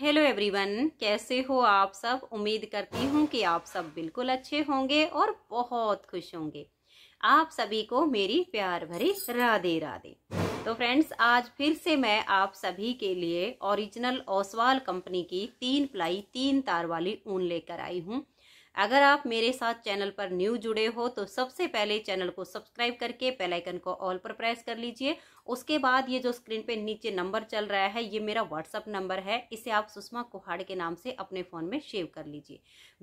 hello everyone कैसे हो आप सब उम्मीद करती हूँ कि आप सब बिल्कुल अच्छे होंगे और बहुत खुश होंगे आप सभी को मेरी प्यार भरी राधे राधे तो फ्रेंड्स आज फिर से मैं आप सभी के लिए ओरिजिनल ओसवाल कंपनी की तीन प्लाई तीन तार वाली ऊन लेकर आई हूँ अगर आप मेरे साथ चैनल पर न्यू जुड़े हो तो सबसे पहले चैनल को सब्सक्राइब करके बेल आइकन को ऑल पर प्रेस कर लीजिए उसके बाद ये जो स्क्रीन पे नीचे नंबर चल रहा है ये मेरा व्हाट्सअप नंबर है इसे आप सुषमा कुहाड़ के नाम से अपने फ़ोन में सेव कर लीजिए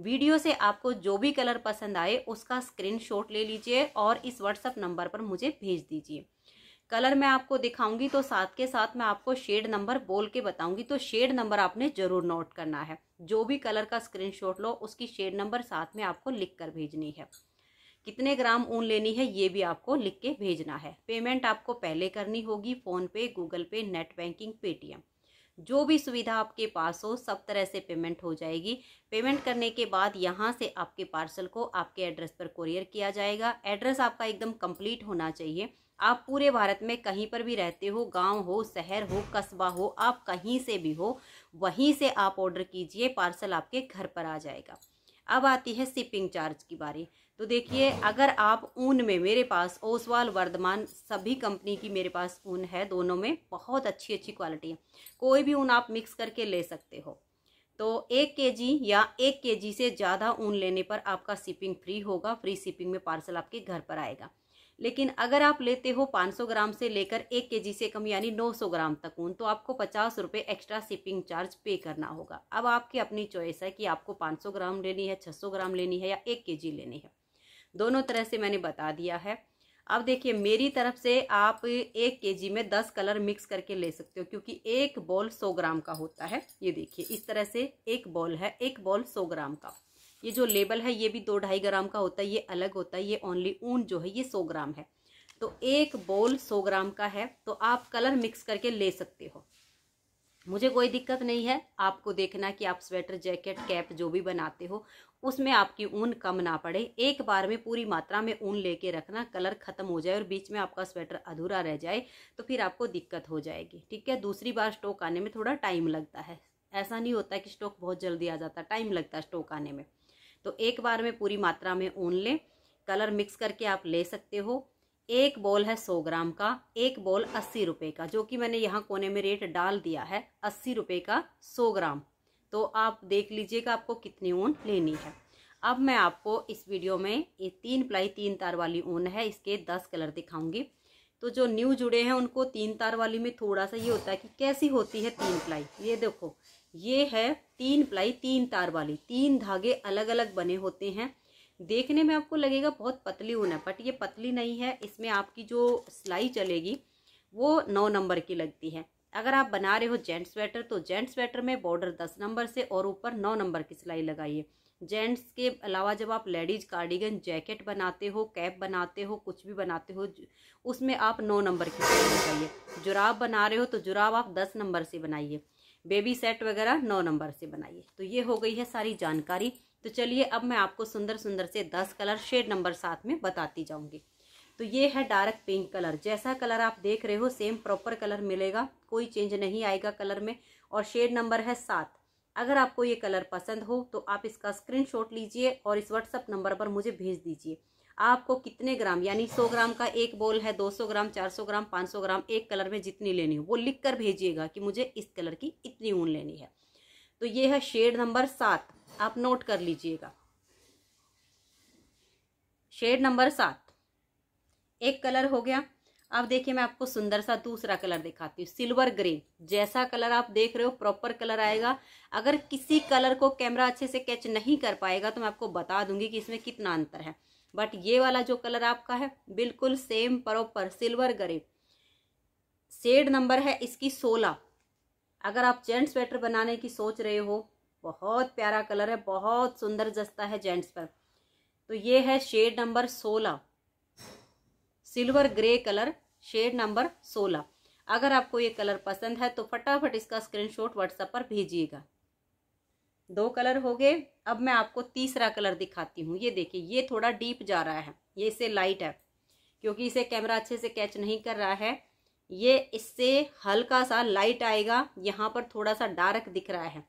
वीडियो से आपको जो भी कलर पसंद आए उसका स्क्रीन ले लीजिए और इस व्हाट्सअप नंबर पर मुझे भेज दीजिए कलर मैं आपको दिखाऊंगी तो साथ के साथ मैं आपको शेड नंबर बोल के बताऊंगी तो शेड नंबर आपने ज़रूर नोट करना है जो भी कलर का स्क्रीनशॉट लो उसकी शेड नंबर साथ में आपको लिख कर भेजनी है कितने ग्राम ऊन लेनी है ये भी आपको लिख के भेजना है पेमेंट आपको पहले करनी होगी PhonePe Google Pay net banking Paytm जो भी सुविधा आपके पास हो सब तरह से पेमेंट हो जाएगी पेमेंट करने के बाद यहाँ से आपके पार्सल को आपके एड्रेस पर कोरियर किया जाएगा एड्रेस आपका एकदम कंप्लीट होना चाहिए आप पूरे भारत में कहीं पर भी रहते हो गांव हो शहर हो कस्बा हो आप कहीं से भी हो वहीं से आप ऑर्डर कीजिए पार्सल आपके घर पर आ जाएगा अब आती है शिपिंग चार्ज की बारी तो देखिए अगर आप ऊन में मेरे पास ओसवाल वर्धमान सभी कंपनी की मेरे पास ऊन है दोनों में बहुत अच्छी अच्छी क्वालिटी है कोई भी ऊन आप मिक्स करके ले सकते हो तो एक के जी या एक के जी से ज़्यादा ऊन लेने पर आपका शिपिंग फ्री होगा फ्री शिपिंग में पार्सल आपके घर पर आएगा लेकिन अगर आप लेते हो 500 ग्राम से लेकर एक के से कम यानी 900 ग्राम तक ऊन तो आपको पचास रुपये एक्स्ट्रा शिपिंग चार्ज पे करना होगा अब आपकी अपनी चॉइस है कि आपको 500 ग्राम लेनी है 600 ग्राम लेनी है या एक के लेनी है दोनों तरह से मैंने बता दिया है अब देखिए मेरी तरफ से आप एक के में दस कलर मिक्स करके ले सकते हो क्योंकि एक बॉल सौ ग्राम का होता है ये देखिए इस तरह से एक बॉल है एक बॉल सौ ग्राम का ये जो लेबल है ये भी दो ढाई ग्राम का होता है ये अलग होता है ये ओनली ऊन जो है ये सौ ग्राम है तो एक बोल सौ ग्राम का है तो आप कलर मिक्स करके ले सकते हो मुझे कोई दिक्कत नहीं है आपको देखना कि आप स्वेटर जैकेट कैप जो भी बनाते हो उसमें आपकी ऊन कम ना पड़े एक बार में पूरी मात्रा में ऊन लेके रखना कलर ख़त्म हो जाए और बीच में आपका स्वेटर अधूरा रह जाए तो फिर आपको दिक्कत हो जाएगी ठीक है दूसरी बार स्टॉक आने में थोड़ा टाइम लगता है ऐसा नहीं होता कि स्टॉक बहुत जल्दी आ जाता टाइम लगता है स्टॉक आने में तो एक बार में पूरी मात्रा में ऊन लें कलर मिक्स करके आप ले सकते हो एक बॉल है सौ ग्राम का एक बॉल अस्सी रुपये का जो कि मैंने यहाँ कोने में रेट डाल दिया है अस्सी रुपये का सौ ग्राम तो आप देख लीजिएगा आपको कितनी ऊन लेनी है अब मैं आपको इस वीडियो में ये तीन प्लाई तीन तार वाली ऊन है इसके दस कलर दिखाऊंगी तो जो न्यू जुड़े हैं उनको तीन तार वाली में थोड़ा सा ये होता है कि कैसी होती है तीन प्लाई ये देखो ये है तीन प्लाई तीन तार वाली तीन धागे अलग अलग बने होते हैं देखने में आपको लगेगा बहुत पतली होना बट ये पतली नहीं है इसमें आपकी जो सिलाई चलेगी वो नौ नंबर की लगती है अगर आप बना रहे हो जेंट्स स्वेटर तो जेंट्स स्वेटर में बॉर्डर दस नंबर से और ऊपर नौ नंबर की सिलाई लगाइए जेंट्स के अलावा जब आप लेडीज कार्डिगन जैकेट बनाते हो कैप बनाते हो कुछ भी बनाते हो उसमें आप नौ नंबर की बनाइए जुराब बना रहे हो तो जुराब आप दस नंबर से बनाइए बेबी सेट वगैरह नौ नंबर से बनाइए तो ये हो गई है सारी जानकारी तो चलिए अब मैं आपको सुंदर सुंदर से दस कलर शेड नंबर सात में बताती जाऊँगी तो ये है डार्क पिंक कलर जैसा कलर आप देख रहे हो सेम प्रॉपर कलर मिलेगा कोई चेंज नहीं आएगा कलर में और शेड नंबर है सात अगर आपको ये कलर पसंद हो तो आप इसका स्क्रीनशॉट लीजिए और इस व्हाट्सअप नंबर पर मुझे भेज दीजिए आपको कितने ग्राम यानी 100 ग्राम का एक बोल है 200 ग्राम 400 ग्राम 500 ग्राम एक कलर में जितनी लेनी हो वो लिख कर भेजिएगा कि मुझे इस कलर की इतनी ऊन लेनी है तो ये है शेड नंबर सात आप नोट कर लीजिएगा शेड नंबर सात एक कलर हो गया अब देखिए मैं आपको सुंदर सा दूसरा कलर दिखाती हूँ सिल्वर ग्रे जैसा कलर आप देख रहे हो प्रॉपर कलर आएगा अगर किसी कलर को कैमरा अच्छे से कैच नहीं कर पाएगा तो मैं आपको बता दूंगी कि इसमें कितना अंतर है बट ये वाला जो कलर आपका है बिल्कुल same proper silver grey shade number है इसकी सोलह अगर आप जेंट्स स्वेटर बनाने की सोच रहे हो बहुत प्यारा कलर है बहुत सुंदर जस्ता है जेंट्स पर तो ये है शेड नंबर सोलह silver grey colour shade number सोलह अगर आपको ये कलर पसंद है तो फटाफट इसका स्क्रीनशॉट व्हाट्सएप पर भेजिएगा दो कलर हो गए अब मैं आपको तीसरा कलर दिखाती हूँ ये देखिए ये थोड़ा डीप जा रहा है ये इससे लाइट है क्योंकि इसे कैमरा अच्छे से कैच नहीं कर रहा है ये इससे हल्का सा लाइट आएगा यहाँ पर थोड़ा सा डार्क दिख रहा है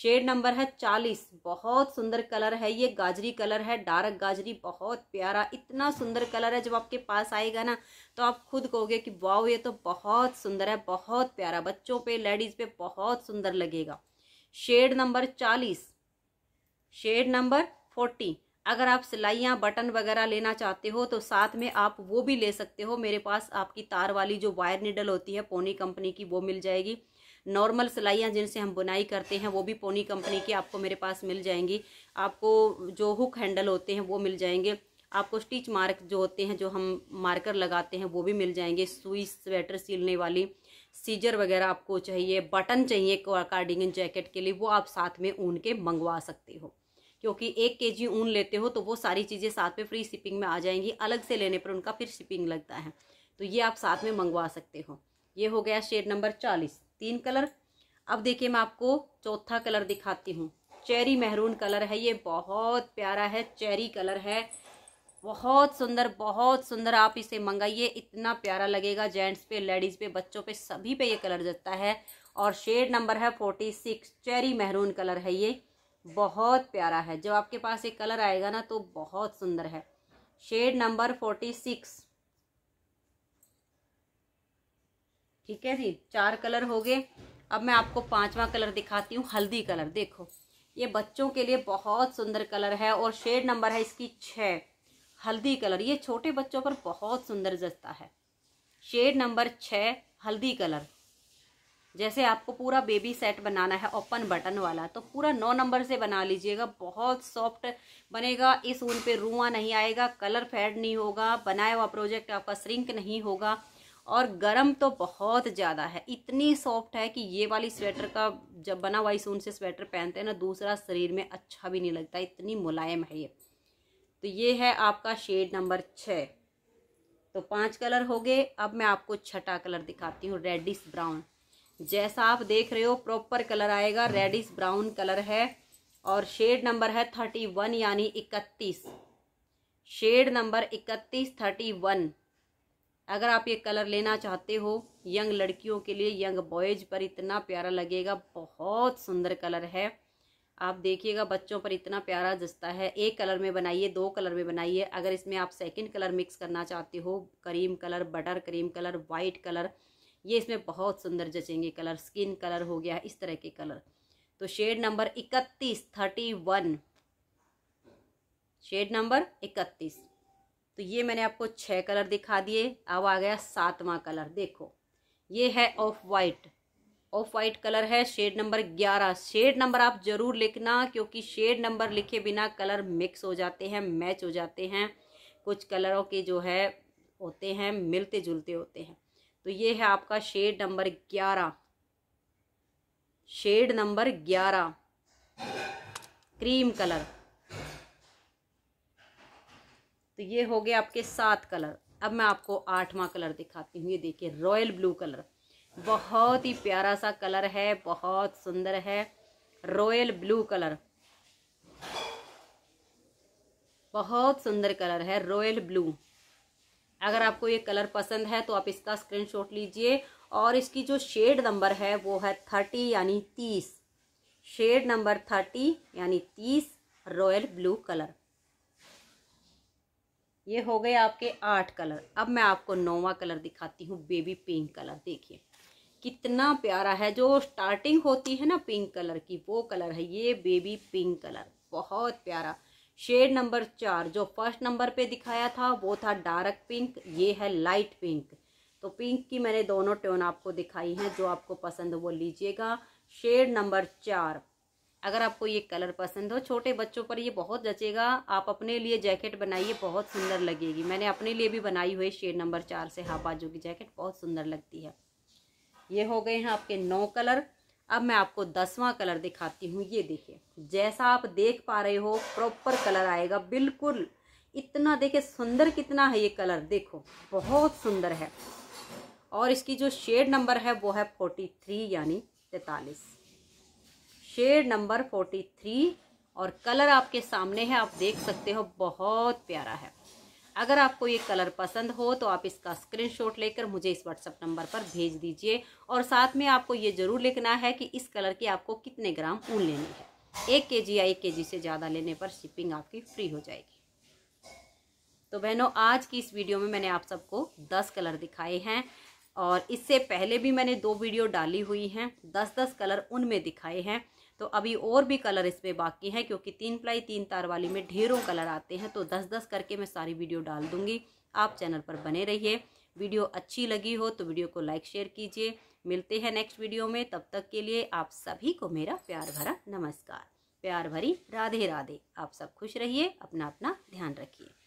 शेड नंबर है चालीस बहुत सुंदर कलर है ये गाजरी कलर है डार्क गाजरी बहुत प्यारा इतना सुंदर कलर है जब आपके पास आएगा ना तो आप खुद कहोगे कि वाओ ये तो बहुत सुंदर है बहुत प्यारा बच्चों पे लेडीज़ पे बहुत सुंदर लगेगा शेड नंबर चालीस शेड नंबर फोर्टी अगर आप सिलाइयाँ बटन वगैरह लेना चाहते हो तो साथ में आप वो भी ले सकते हो मेरे पास आपकी तार वाली जो वायर निडल होती है पोनी कंपनी की वो मिल जाएगी नॉर्मल सिलाइयाँ जिनसे हम बुनाई करते हैं वो भी पोनी कंपनी की आपको मेरे पास मिल जाएंगी आपको जो हुक हैंडल होते हैं वो मिल जाएंगे आपको स्टिच मार्क जो होते हैं जो हम मार्कर लगाते हैं वो भी मिल जाएंगे सुई स्वेटर सिलने वाली सीजर वगैरह आपको चाहिए बटन चाहिए कार्डिंग जैकेट के लिए वो आप साथ में ऊन के मंगवा सकते हो क्योंकि एक के जी ऊन लेते हो तो वो सारी चीज़ें साथ में फ्री शिपिंग में आ जाएंगी अलग से लेने पर उनका फिर शिपिंग लगता है तो ये आप साथ में मंगवा सकते हो ये हो गया शेड नंबर चालीस तीन कलर अब देखिए मैं आपको चौथा कलर दिखाती हूँ चेरी मेहरून कलर है ये बहुत प्यारा है चेरी कलर है बहुत सुंदर बहुत सुंदर आप इसे मंगाइए इतना प्यारा लगेगा जेंट्स पे लेडीज़ पे बच्चों पे सभी पे ये कलर जता है और शेड नंबर है forty six cherry maroon colour है ये बहुत प्यारा है जब आपके पास ये कलर आएगा ना तो बहुत सुंदर है शेड नंबर फोर्टी सिक्स ठीक है जी चार कलर हो गए अब मैं आपको पांचवा कलर दिखाती हूँ हल्दी कलर देखो ये बच्चों के लिए बहुत सुंदर कलर है और शेड नंबर है इसकी छः हल्दी कलर ये छोटे बच्चों पर बहुत सुंदर जचता है शेड नंबर छः हल्दी कलर जैसे आपको पूरा बेबी सेट बनाना है ओपन बटन वाला तो पूरा नौ नंबर से बना लीजिएगा बहुत सॉफ्ट बनेगा इस ऊन पे रुआ नहीं आएगा कलर फेड नहीं होगा बनाया हुआ प्रोजेक्ट आपका श्रिंक नहीं होगा और गर्म तो बहुत ज़्यादा है इतनी सॉफ्ट है कि ये वाली स्वेटर का जब बना हुआ इस से स्वेटर पहनते हैं ना दूसरा शरीर में अच्छा भी नहीं लगता इतनी मुलायम है ये तो ये है आपका शेड नंबर छः तो पांच कलर हो गए अब मैं आपको छठा कलर दिखाती हूँ रेडिस ब्राउन जैसा आप देख रहे हो प्रॉपर कलर आएगा रेडिस ब्राउन कलर है और शेड नंबर है थर्टी वन यानी इकतीस शेड नंबर इकतीस थर्टी वन अगर आप ये कलर लेना चाहते हो यंग लड़कियों के लिए यंग बॉयज पर इतना प्यारा लगेगा बहुत सुंदर कलर है आप देखिएगा बच्चों पर इतना प्यारा जस्ता है एक कलर में बनाइए दो कलर में बनाइए अगर इसमें आप सेकंड कलर मिक्स करना चाहते हो cream colour butter cream colour white colour ये इसमें बहुत सुंदर जचेंगे कलर स्किन कलर हो गया इस तरह के कलर तो शेड नंबर इकतीस थर्टी वन शेड नंबर इकतीस तो ये मैंने आपको छः कलर दिखा दिए अब आ गया सातवां कलर देखो ये है off white off white colour है शेड नंबर ग्यारह शेड नंबर आप ज़रूर लिखना क्योंकि शेड नंबर लिखे बिना कलर मिक्स हो जाते हैं मैच हो जाते हैं कुछ कलरों के जो है होते हैं मिलते जुलते होते हैं तो ये है आपका शेड नंबर ग्यारह शेड नंबर ग्यारह क्रीम कलर तो ये हो गए आपके सात कलर अब मैं आपको आठवां कलर दिखाती हूँ ये देखिए रॉयल ब्लू कलर बहुत ही प्यारा सा कलर है बहुत सुंदर है रॉयल ब्लू कलर बहुत सुंदर कलर है रॉयल ब्लू अगर आपको ये कलर पसंद है तो आप इसका स्क्रीनशॉट लीजिए और इसकी जो शेड नंबर है वो है थर्टी यानी तीस शेड नंबर थर्टी यानी तीस रॉयल ब्लू कलर ये हो गए आपके आठ कलर अब मैं आपको नौवा कलर दिखाती हूँ बेबी पिंक कलर देखिए कितना प्यारा है जो स्टार्टिंग होती है ना पिंक कलर की वो कलर है ये बेबी पिंक कलर बहुत प्यारा शेड नंबर चार जो फर्स्ट नंबर पे दिखाया था वो था डार्क पिंक ये है लाइट पिंक तो पिंक की मैंने दोनों टोन आपको दिखाई हैं जो आपको पसंद वो लीजिएगा शेड नंबर चार अगर आपको ये कलर पसंद हो छोटे बच्चों पर ये बहुत जचेगा आप अपने लिए जैकेट बनाइए बहुत सुंदर लगेगी मैंने अपने लिए भी बनाई हुई शेड नंबर चार से हाफ बाजू की जैकेट बहुत सुंदर लगती है ये हो गए हैं आपके नौ कलर अब मैं आपको दसवां कलर दिखाती हूँ ये देखिए जैसा आप देख पा रहे हो प्रॉपर कलर आएगा बिल्कुल इतना देखे सुंदर कितना है ये कलर देखो बहुत सुंदर है और इसकी जो शेड नंबर है वो है फोर्टी थ्री यानी तैतालीस शेड नंबर फोर्टी थ्री और कलर आपके सामने है आप देख सकते हो बहुत प्यारा है अगर आपको ये कलर पसंद हो तो आप इसका स्क्रीनशॉट लेकर मुझे इस व्हाट्सअप नंबर पर भेज दीजिए और साथ में आपको ये ज़रूर लिखना है कि इस कलर की आपको कितने ग्राम ऊन लेनी है एक के जी या एक के जी से ज़्यादा लेने पर शिपिंग आपकी फ्री हो जाएगी तो बहनों आज की इस वीडियो में मैंने आप सबको दस कलर दिखाए हैं और इससे पहले भी मैंने दो वीडियो डाली हुई हैं दस दस कलर उनमें दिखाए हैं तो अभी और भी कलर इसमें बाकी हैं क्योंकि तीन प्लाई तीन तार वाली में ढेरों कलर आते हैं तो दस दस करके मैं सारी वीडियो डाल दूँगी आप चैनल पर बने रहिए वीडियो अच्छी लगी हो तो वीडियो को लाइक शेयर कीजिए मिलते हैं नेक्स्ट वीडियो में तब तक के लिए आप सभी को मेरा प्यार भरा नमस्कार प्यार भरी राधे राधे आप सब खुश रहिए अपना अपना ध्यान रखिए